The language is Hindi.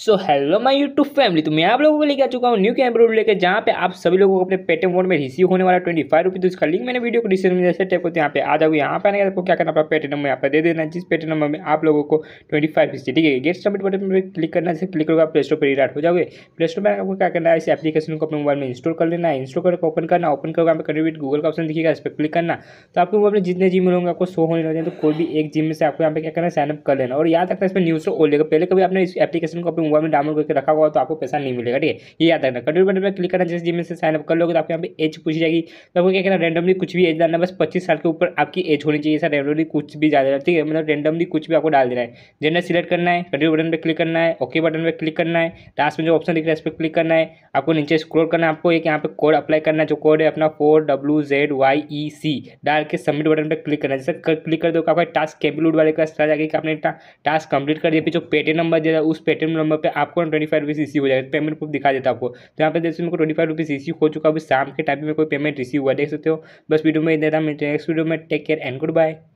so hello my YouTube family तो मैं आप लोगों को लेकर आ चुका हूँ न्यू कैमरा लेकर जहाँ पे आप सभी लोगों को अपने पेटीएम मोड में रिसीव होने वाला ट्वेंटी फाइव रुपीज तो इसका लिंक मैंने वीडियो को डिस्क्रिप्शन में जैसे टेप होते यहाँ पे आ जाओ यहाँ पे आने आपको क्या करना पड़ा पेटीएम नंबर यहाँ पर दे देना जिस पेटीएम नंबर में आप लोगों को ट्वेंटी फाइव रुपीज ठीक है गेट सबमिट बटन पर क्लिक करना जैसे क्लिक करोगे प्ले स्टोर पर रिडाट हो जाओगे प्ले स्टोर में आपको क्या करना है इस एप्लीकेशन को अपने मोबाइल में इंस्टॉल कर लेना है इंस्टॉल करके ओपन करना ओपन करोगे आप पर गूगल का ऑप्शन दिखेगा इस पर क्लिक करना तो आपको मोबाइल में जितने जिम होंगे आपको शो होने लगे तो कोई भी एक जिम में से आपको यहाँ पे क्या करना है साइनअप कर लेना और याद रखना इसमें न्यूज और लेकर पहले कभी आपने इस एप्लीकेशन को अपने मोबाइल में डाउनलोड करके रखा हुआ तो आपको पैसा नहीं मिलेगा ठीक है ये याद रखना कंट्रोल बटन पर क्लिक करना जैसे जिम से साइन अप कर लोगे तो आपके यहाँ पे एज पूछी जाएगी तो आपको क्या करना रैंडमली कुछ भी एज डालना बस पच्चीस साल के ऊपर आपकी एज होनी चाहिए सर रैंडमली कुछ भी डाल देना ठीक है मतलब रैंडमली कुछ भी आपको डाल देना है जेंडर सिलेक्ट करना है कंट्रोल बटन पर क्लिक करना है ओके बटन पर क्लिक करना है लास्ट में जो ऑप्शन दिख रहा है इस पर क्लिक करना है आपको नीचे स्क्रोल करना है आपको एक यहाँ पे कोड अप्लाई करना है जो कोड है अपना four W Z Y E C डाल के सबमिट बटन पर क्लिक करना है जैसे क्लिक कर दो आपका टास्क कैबिलूड वाले का जाएगा कि आपने टास्क कंप्लीट कर दिया फिर जो पेटीएम नंबर दिया उस पेटीएम नंबर पे आपको ना ट्वेंटी फाइव रुपीज़ इसी हो जाएगा पेमेंट तो प्रूफ दिखा देता आपको तो यहाँ पे जैसे मेरे को ट्वेंटी फाइव रुपीज़ इसी हो चुका अभी शाम के टाइम में कोई पेमेंट रिसीव हुआ देख सकते हो बस वीडियो में इधर मिलते हैं नेक्स्ट वीडियो में take care and good bye